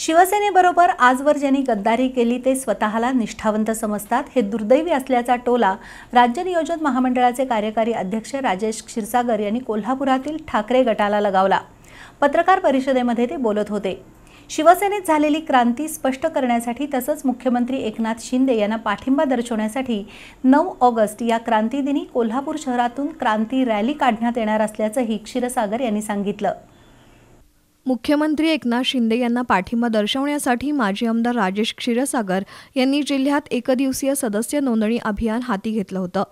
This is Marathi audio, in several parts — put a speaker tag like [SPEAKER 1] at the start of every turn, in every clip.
[SPEAKER 1] शिवसेनेबरोबर आजवर ज्यांनी गद्दारी केली ते स्वतःला निष्ठावंत समजतात हे दुर्दैवी असल्याचा टोला राज्य नियोजन महामंडळाचे कार्यकारी अध्यक्ष राजेश क्षीरसागर यांनी कोल्हापुरातील ठाकरे गटाला लगावला पत्रकार परिषदेमध्ये ते बोलत होते शिवसेनेत झालेली क्रांती स्पष्ट करण्यासाठी तसंच मुख्यमंत्री एकनाथ शिंदे यांना पाठिंबा दर्शवण्यासाठी नऊ ऑगस्ट या क्रांतीदिनी कोल्हापूर शहरातून क्रांती रॅली काढण्यात येणार असल्याचंही क्षीरसागर यांनी सांगितलं मुख्यमंत्री एकनाथ
[SPEAKER 2] शिंदे यांना पाठिंबा दर्शवण्यासाठी माजी आमदार राजेश क्षीरसागर यांनी जिल्ह्यात एकदिवसीय सदस्य नोंदणी अभियान हाती घेतलं होतं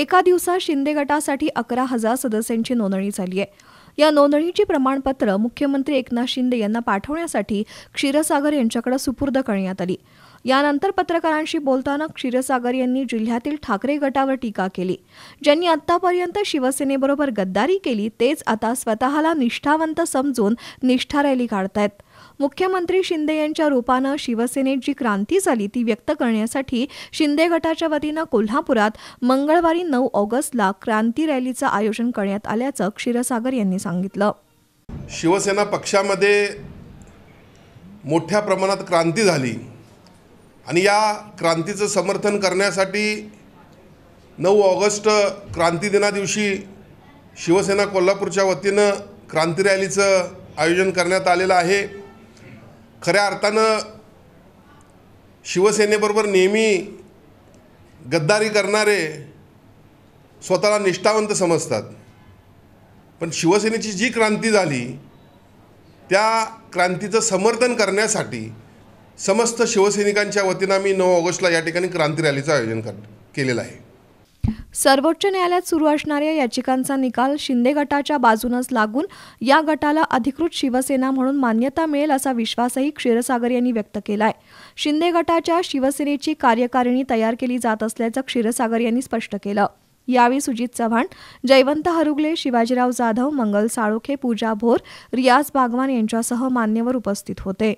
[SPEAKER 2] एका दिवसात शिंदे गटासाठी अकरा हजार सदस्यांची नोंदणी झाली आहे या नोंदणीची प्रमाणपत्र मुख्यमंत्री एकनाथ शिंदे यांना पाठवण्यासाठी क्षीरसागर यांच्याकडे सुपूर्द करण्यात आली यानंतर पत्रकारांशी बोलताना क्षीरसागर यांनी जिल्ह्यातील ठाकरे गटावर टीका केली ज्यांनी आतापर्यंत शिवसेनेबरोबर गद्दारी केली तेच आता स्वतःला निष्ठावंत समजून निष्ठा रॅली काढतायत मुख्यमंत्री शिंदे यांच्या रूपानं शिवसेनेत जी क्रांती झाली ती व्यक्त करण्यासाठी शिंदे गटाच्या वतीनं कोल्हापुरात मंगळवारी नऊ ऑगस्टला क्रांती रॅलीचं आयोजन करण्यात आल्याचं क्षीरसागर यांनी सांगितलं
[SPEAKER 3] शिवसेना पक्षामध्ये मोठ्या प्रमाणात क्रांती झाली आणि या क्रांतीचं समर्थन करण्यासाठी नऊ ऑगस्ट क्रांती दिना दिवशी शिवसेना कोल्हापूरच्या वतीनं क्रांती रॅलीचं आयोजन करण्यात आलेलं आहे खऱ्या अर्थानं शिवसेनेबरोबर नेहमी गद्दारी करणारे स्वतःला निष्ठावंत समजतात पण शिवसेनेची जी क्रांती झाली त्या क्रांतीचं समर्थन करण्यासाठी समस्त शिवसैनिकांच्या वतीनं मी नऊ ऑगस्टला या ठिकाणी क्रांती रॅलीचं आयोजन केलेलं आहे
[SPEAKER 2] सर्वोच्च न्यायालयात सुरू असणाऱ्या याचिकांचा निकाल शिंदे गटाच्या बाजूनच लागून या गटाला अधिकृत शिवसेना म्हणून मान्यता मिळेल असा विश्वासही क्षीरसागर यांनी व्यक्त केला आहे शिंदे गटाच्या शिवसेनेची कार्यकारिणी तयार केली जात असल्याचं क्षीरसागर यांनी स्पष्ट केलं यावेळी सुजित चव्हाण जयवंत हरुगले शिवाजीराव जाधव मंगल साळोखे पूजा भोर रियाज बागवान यांच्यासह मान्यवर उपस्थित होते